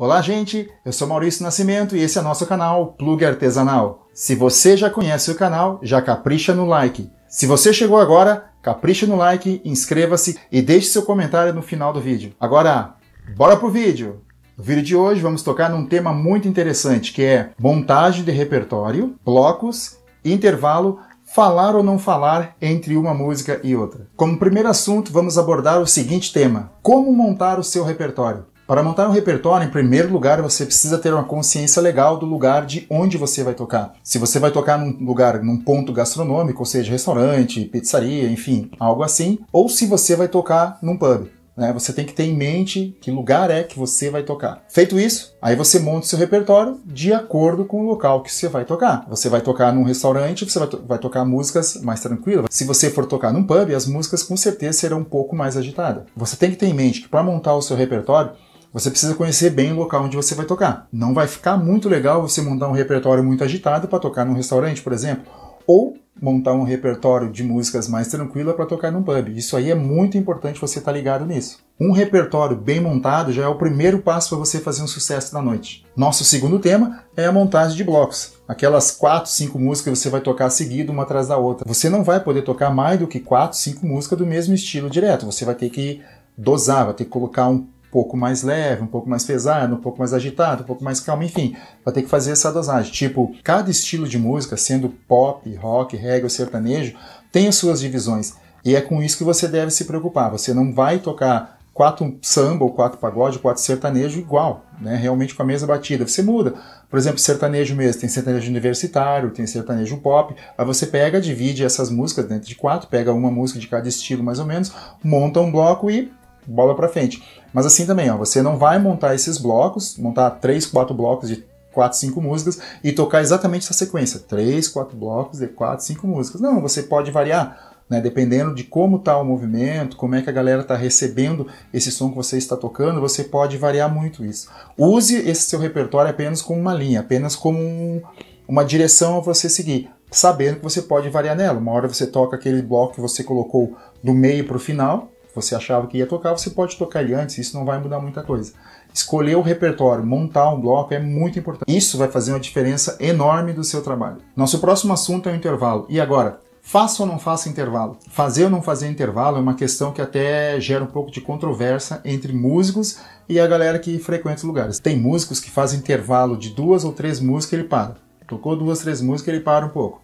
Olá, gente! Eu sou Maurício Nascimento e esse é nosso canal Plug Artesanal. Se você já conhece o canal, já capricha no like. Se você chegou agora, capricha no like, inscreva-se e deixe seu comentário no final do vídeo. Agora, bora pro vídeo! No vídeo de hoje vamos tocar num tema muito interessante que é montagem de repertório, blocos, intervalo falar ou não falar entre uma música e outra. Como primeiro assunto, vamos abordar o seguinte tema: como montar o seu repertório. Para montar um repertório, em primeiro lugar, você precisa ter uma consciência legal do lugar de onde você vai tocar. Se você vai tocar num lugar, num ponto gastronômico, ou seja, restaurante, pizzaria, enfim, algo assim, ou se você vai tocar num pub. Né? Você tem que ter em mente que lugar é que você vai tocar. Feito isso, aí você monta o seu repertório de acordo com o local que você vai tocar. Você vai tocar num restaurante, você vai, to vai tocar músicas mais tranquilas. Se você for tocar num pub, as músicas com certeza serão um pouco mais agitadas. Você tem que ter em mente que para montar o seu repertório, você precisa conhecer bem o local onde você vai tocar. Não vai ficar muito legal você montar um repertório muito agitado para tocar num restaurante, por exemplo, ou montar um repertório de músicas mais tranquila para tocar num pub. Isso aí é muito importante você estar tá ligado nisso. Um repertório bem montado já é o primeiro passo para você fazer um sucesso na noite. Nosso segundo tema é a montagem de blocos. Aquelas 4, 5 músicas que você vai tocar seguido uma atrás da outra. Você não vai poder tocar mais do que 4, 5 músicas do mesmo estilo direto. Você vai ter que dosar, vai ter que colocar um pouco mais leve, um pouco mais pesado, um pouco mais agitado, um pouco mais calmo, enfim, vai ter que fazer essa dosagem. Tipo, cada estilo de música, sendo pop, rock, reggae ou sertanejo, tem as suas divisões. E é com isso que você deve se preocupar. Você não vai tocar quatro samba ou quatro pagode, quatro sertanejo igual, né? Realmente com a mesma batida. Você muda. Por exemplo, sertanejo mesmo, tem sertanejo universitário, tem sertanejo pop. Aí você pega, divide essas músicas dentro de quatro, pega uma música de cada estilo mais ou menos, monta um bloco e bola para frente. Mas assim também, ó, você não vai montar esses blocos, montar três, quatro blocos de quatro, cinco músicas e tocar exatamente essa sequência, três, quatro blocos de quatro, cinco músicas. Não, você pode variar, né, dependendo de como está o movimento, como é que a galera está recebendo esse som que você está tocando, você pode variar muito isso. Use esse seu repertório apenas como uma linha, apenas como um, uma direção a você seguir, sabendo que você pode variar nela. Uma hora você toca aquele bloco que você colocou do meio para o final, você achava que ia tocar, você pode tocar ele antes, isso não vai mudar muita coisa. Escolher o repertório, montar um bloco é muito importante. Isso vai fazer uma diferença enorme do seu trabalho. Nosso próximo assunto é o intervalo. E agora? Faça ou não faça intervalo? Fazer ou não fazer intervalo é uma questão que até gera um pouco de controvérsia entre músicos e a galera que frequenta os lugares. Tem músicos que fazem intervalo de duas ou três músicas e ele para. Tocou duas, três músicas e ele para um pouco.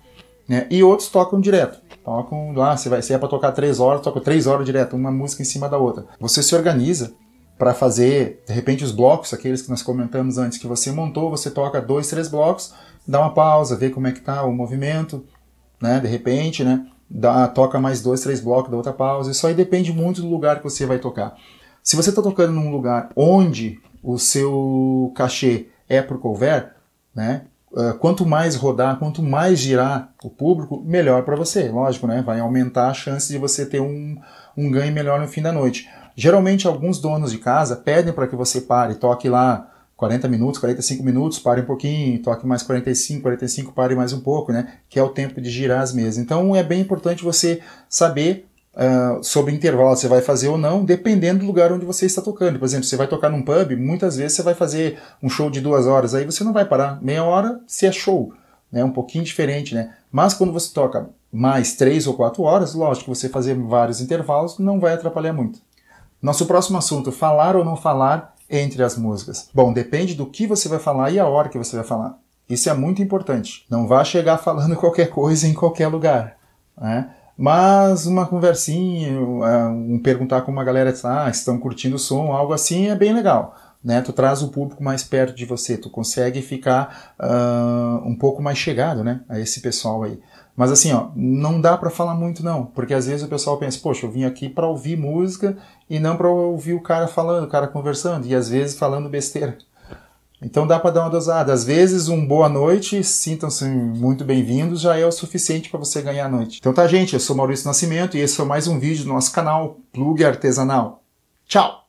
Né? E outros tocam direto tocam então, é lá, ah, você, vai, você é para tocar três horas, toca três horas direto, uma música em cima da outra. Você se organiza para fazer, de repente, os blocos, aqueles que nós comentamos antes, que você montou, você toca dois, três blocos, dá uma pausa, vê como é que tá o movimento, né? De repente, né? Dá, toca mais dois, três blocos, dá outra pausa. Isso aí depende muito do lugar que você vai tocar. Se você está tocando num lugar onde o seu cachê é por couvert, né? Ah, quanto mais rodar, quanto mais girar o público, melhor para você, lógico, né? Vai aumentar a chance de você ter um, um ganho melhor no fim da noite. Geralmente, alguns donos de casa pedem para que você pare, toque lá 40 minutos, 45 minutos, pare um pouquinho, toque mais 45, 45, pare mais um pouco, né? Que é o tempo de girar as mesas. Então, é bem importante você saber uh, sob intervalo você vai fazer ou não, dependendo do lugar onde você está tocando. Por exemplo, você vai tocar num pub, muitas vezes você vai fazer um show de duas horas, aí você não vai parar meia hora se é show. É né? um pouquinho diferente, né? Mas quando você toca mais três ou quatro horas, lógico, você fazer vários intervalos não vai atrapalhar muito. Nosso próximo assunto, falar ou não falar entre as músicas. Bom, depende do que você vai falar e a hora que você vai falar. Isso é muito importante. Não vá chegar falando qualquer coisa em qualquer lugar. Né? Mas uma conversinha, é, um perguntar como uma galera ah, estão curtindo o som, algo assim é bem legal. Né? Tu traz o público mais perto de você, tu consegue ficar uh, um pouco mais chegado né? a esse pessoal aí. Mas assim, ó, não dá para falar muito não, porque às vezes o pessoal pensa, poxa, eu vim aqui para ouvir música e não para ouvir o cara falando, o cara conversando, e às vezes falando besteira. Então dá para dar uma dosada. Às vezes, um boa noite, sintam-se muito bem-vindos, já é o suficiente para você ganhar a noite. Então tá, gente, eu sou Maurício Nascimento e esse foi mais um vídeo do nosso canal Plug Artesanal. Tchau!